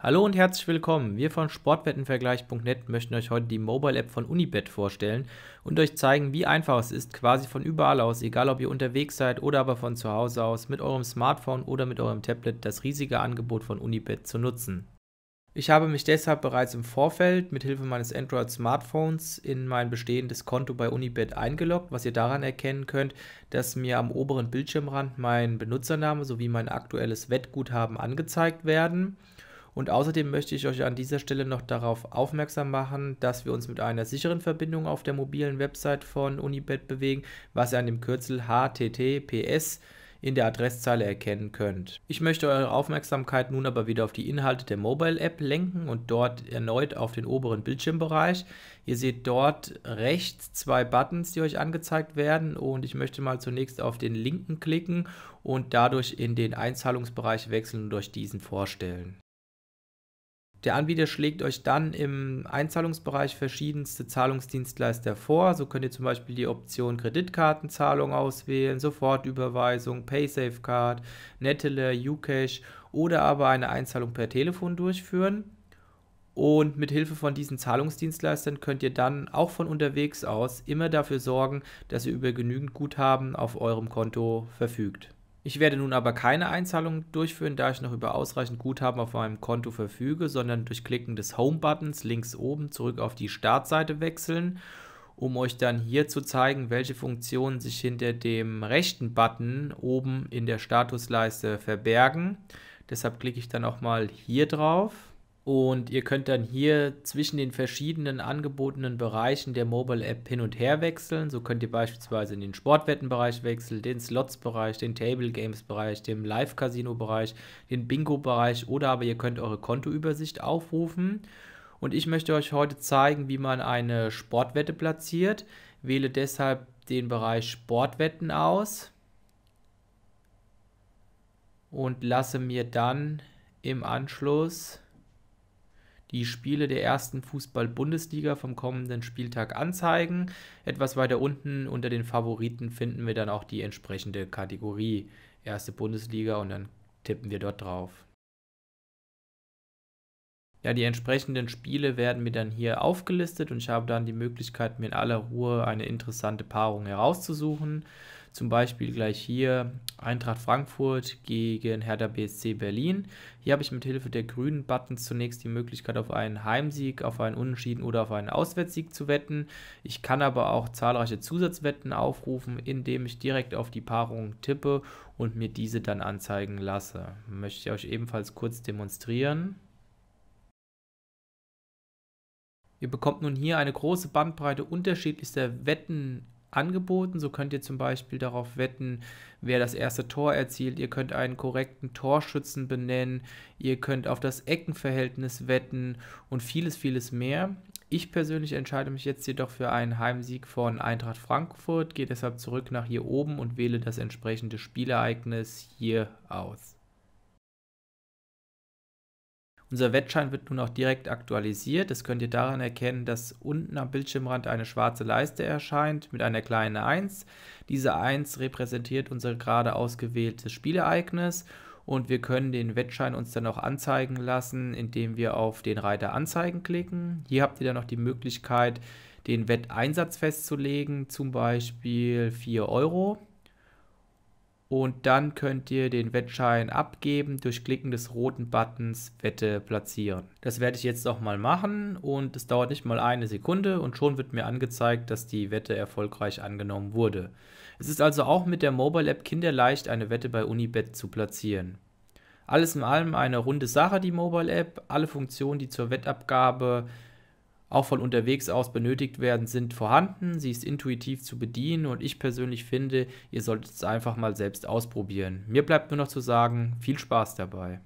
Hallo und herzlich willkommen. Wir von Sportwettenvergleich.net möchten euch heute die Mobile App von Unibet vorstellen und euch zeigen, wie einfach es ist, quasi von überall aus, egal ob ihr unterwegs seid oder aber von zu Hause aus, mit eurem Smartphone oder mit eurem Tablet das riesige Angebot von Unibet zu nutzen. Ich habe mich deshalb bereits im Vorfeld mit Hilfe meines Android Smartphones in mein bestehendes Konto bei Unibet eingeloggt, was ihr daran erkennen könnt, dass mir am oberen Bildschirmrand mein Benutzername sowie mein aktuelles Wettguthaben angezeigt werden. Und außerdem möchte ich euch an dieser Stelle noch darauf aufmerksam machen, dass wir uns mit einer sicheren Verbindung auf der mobilen Website von Unibet bewegen, was ihr an dem Kürzel HTTPS in der Adresszeile erkennen könnt. Ich möchte eure Aufmerksamkeit nun aber wieder auf die Inhalte der Mobile App lenken und dort erneut auf den oberen Bildschirmbereich. Ihr seht dort rechts zwei Buttons, die euch angezeigt werden und ich möchte mal zunächst auf den linken klicken und dadurch in den Einzahlungsbereich wechseln und euch diesen vorstellen. Der Anbieter schlägt euch dann im Einzahlungsbereich verschiedenste Zahlungsdienstleister vor. So könnt ihr zum Beispiel die Option Kreditkartenzahlung auswählen, Sofortüberweisung, PaySafeCard, Card, Ucash oder aber eine Einzahlung per Telefon durchführen. Und mit Hilfe von diesen Zahlungsdienstleistern könnt ihr dann auch von unterwegs aus immer dafür sorgen, dass ihr über genügend Guthaben auf eurem Konto verfügt. Ich werde nun aber keine Einzahlung durchführen, da ich noch über ausreichend Guthaben auf meinem Konto verfüge, sondern durch Klicken des Home-Buttons links oben zurück auf die Startseite wechseln, um euch dann hier zu zeigen, welche Funktionen sich hinter dem rechten Button oben in der Statusleiste verbergen. Deshalb klicke ich dann auch mal hier drauf. Und ihr könnt dann hier zwischen den verschiedenen angebotenen Bereichen der Mobile App hin und her wechseln. So könnt ihr beispielsweise in den Sportwettenbereich wechseln, den Slots-Bereich, den Table Games-Bereich, den Live-Casino-Bereich, den Bingo-Bereich oder aber ihr könnt eure Kontoübersicht aufrufen. Und ich möchte euch heute zeigen, wie man eine Sportwette platziert. Wähle deshalb den Bereich Sportwetten aus und lasse mir dann im Anschluss die Spiele der ersten Fußball-Bundesliga vom kommenden Spieltag anzeigen. Etwas weiter unten unter den Favoriten finden wir dann auch die entsprechende Kategorie erste Bundesliga und dann tippen wir dort drauf. Ja, die entsprechenden Spiele werden mir dann hier aufgelistet und ich habe dann die Möglichkeit, mir in aller Ruhe eine interessante Paarung herauszusuchen. Zum Beispiel gleich hier Eintracht Frankfurt gegen Hertha BSC Berlin. Hier habe ich mit Hilfe der grünen Buttons zunächst die Möglichkeit, auf einen Heimsieg, auf einen Unentschieden oder auf einen Auswärtssieg zu wetten. Ich kann aber auch zahlreiche Zusatzwetten aufrufen, indem ich direkt auf die Paarung tippe und mir diese dann anzeigen lasse. Möchte ich euch ebenfalls kurz demonstrieren. Ihr bekommt nun hier eine große Bandbreite unterschiedlichster Wetten angeboten. So könnt ihr zum Beispiel darauf wetten, wer das erste Tor erzielt. Ihr könnt einen korrekten Torschützen benennen. Ihr könnt auf das Eckenverhältnis wetten und vieles, vieles mehr. Ich persönlich entscheide mich jetzt jedoch für einen Heimsieg von Eintracht Frankfurt, gehe deshalb zurück nach hier oben und wähle das entsprechende Spielereignis hier aus. Unser Wettschein wird nun auch direkt aktualisiert. Das könnt ihr daran erkennen, dass unten am Bildschirmrand eine schwarze Leiste erscheint mit einer kleinen 1. Diese 1 repräsentiert unser gerade ausgewähltes Spielereignis und wir können den Wettschein uns dann auch anzeigen lassen, indem wir auf den Reiter Anzeigen klicken. Hier habt ihr dann noch die Möglichkeit, den Wetteinsatz festzulegen, zum Beispiel 4 Euro. Und dann könnt ihr den Wettschein abgeben durch Klicken des roten Buttons Wette platzieren. Das werde ich jetzt auch mal machen und es dauert nicht mal eine Sekunde und schon wird mir angezeigt, dass die Wette erfolgreich angenommen wurde. Es ist also auch mit der Mobile App kinderleicht, eine Wette bei Unibet zu platzieren. Alles in allem eine runde Sache, die Mobile App. Alle Funktionen, die zur Wettabgabe auch von unterwegs aus benötigt werden, sind vorhanden. Sie ist intuitiv zu bedienen und ich persönlich finde, ihr solltet es einfach mal selbst ausprobieren. Mir bleibt nur noch zu sagen, viel Spaß dabei.